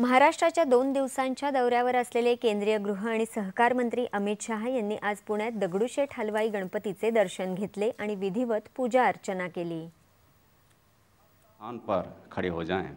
महाराष्ट्राच्या दोन दिवसांच्या दौऱ्यावर असलेले केंद्रीय गृह आणि सहकार मंत्री अमित शहा यांनी आज पुण्यात दगडूशेठ हलवाई गणपतीचे दर्शन घेतले आणि विधिवत पूजा अर्चना केली खडे हो जाएं।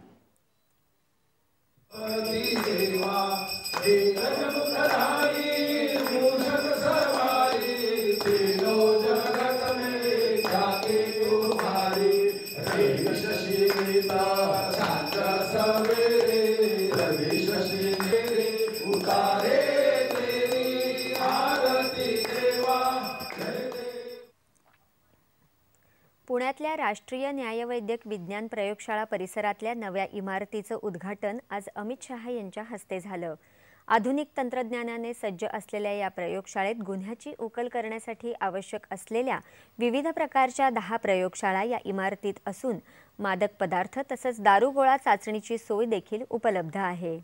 पुण्यातल्या राष्ट्रीय न्यायवैद्यक विज्ञान प्रयोगशाळा परिसरातल्या नव्या इमारतीचं उद्घाटन आज अमित शहा यांच्या हस्ते झालं आधुनिक तंत्रज्ञानाने सज्ज असलेल्या या प्रयोगशाळेत गुन्ह्याची उकल करण्यासाठी आवश्यक असलेल्या विविध प्रकारच्या दहा प्रयोगशाळा या इमारतीत असून मादक पदार्थ तसंच दारुगोळा चाचणीची सोय देखील उपलब्ध आहे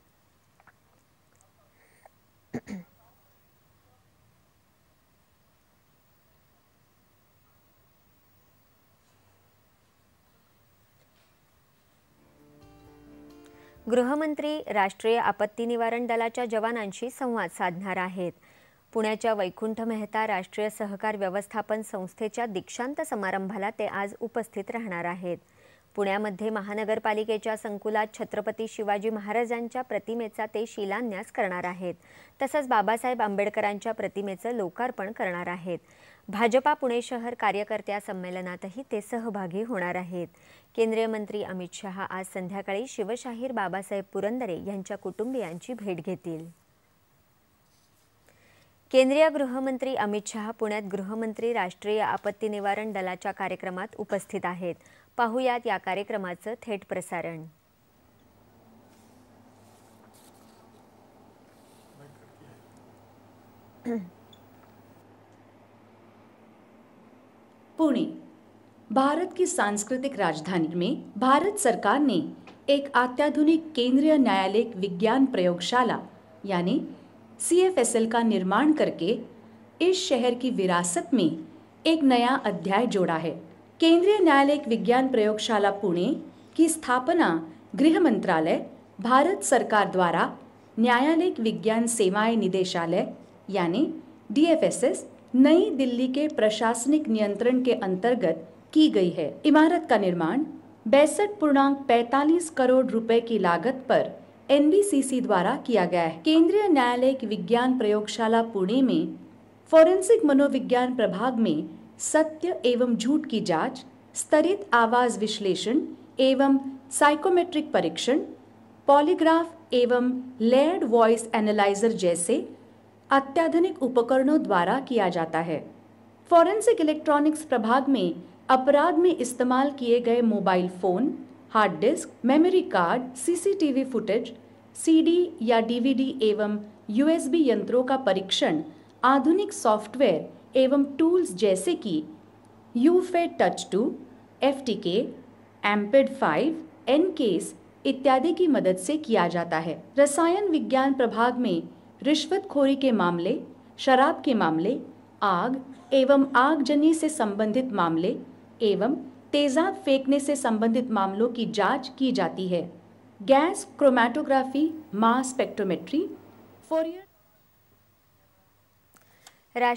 गृहमंत्री राष्ट्रीय आपत्ती निवारण दलाच्या जवानांशी संवाद साधणार आहेत पुण्याच्या वैकुंठ मेहता राष्ट्रीय सहकार व्यवस्थापन संस्थेच्या दीक्षांत समारंभाला ते आज उपस्थित राहणार आहेत पुण्यामध्ये महानगरपालिकेच्या संकुलात छत्रपती शिवाजी महाराजांच्या प्रतिमेचा ते शिलान्यास करणार आहेत तसंच बाबासाहेब आंबेडकरांच्या प्रतिमेचं लोकार्पण करणार आहेत भाजपा पुणे शहर कार्यकर्त्या संमेलनातही ते सहभागी होणार आहेत केंद्रीय मंत्री अमित शहा आज संध्याकाळी शिवशाहीर बाबासाहेब पुरंदरे यांच्या कुटुंबियांची भेट घेतील केंद्रीय गृहमंत्री अमित शहा पुण्यात गृहमंत्री राष्ट्रीय आपत्ती निवारण दलाच्या कार्यक्रमात उपस्थित आहेत पाहुयात या कार्यक्रमाचं थेट प्रसारण पुणे भारत की सांस्कृतिक राजधानी में भारत सरकार ने एक अत्याधुनिक केंद्रीय न्यायालय विज्ञान प्रयोगशाला यानी सी का निर्माण करके इस शहर की विरासत में एक नया अध्याय जोड़ा है केंद्रीय न्यायालय विज्ञान प्रयोगशाला पुणे की स्थापना गृह मंत्रालय भारत सरकार द्वारा न्यायालय विज्ञान सेवाएं निदेशालय यानी डीएफएसएस नई दिल्ली के प्रशासनिक नियंत्रण के अंतर्गत की गई है इमारत का निर्माण बैसठ पूर्णांक पैतालीस करोड़ रुपए की लागत पर एनबीसीसी द्वारा किया गया है केंद्रीय न्यायालय की विज्ञान प्रयोगशाला पुणे में फोरेंसिक मनोविज्ञान प्रभाग में सत्य एवं झूठ की जांच, स्तरित आवाज विश्लेषण एवं साइकोमेट्रिक परीक्षण पॉलीग्राफ एवं लेड वॉइस एनालाइजर जैसे अत्याधुनिक उपकरणों द्वारा किया जाता है फॉरेंसिक इलेक्ट्रॉनिक्स प्रभाग में अपराध में इस्तेमाल किए गए mobile phone hard disk memory card CCTV footage CD या डीवीडी एवं यूएसबी यंत्रों का परीक्षण आधुनिक सॉफ्टवेयर एवं टूल्स जैसे कि UFED touch two F T K Amped five EnCase इत्यादि की मदद से किया जाता है रसायन विज्ञान प्रभाग में रिश्वतखोरी के मामले शराब के मामले आग एवं आगजनी से संबंधित मामले एवं तेजाब फेंकने से संबंधित मामलों की जांच की जाती है gas chromatography mass spectrometry Fourier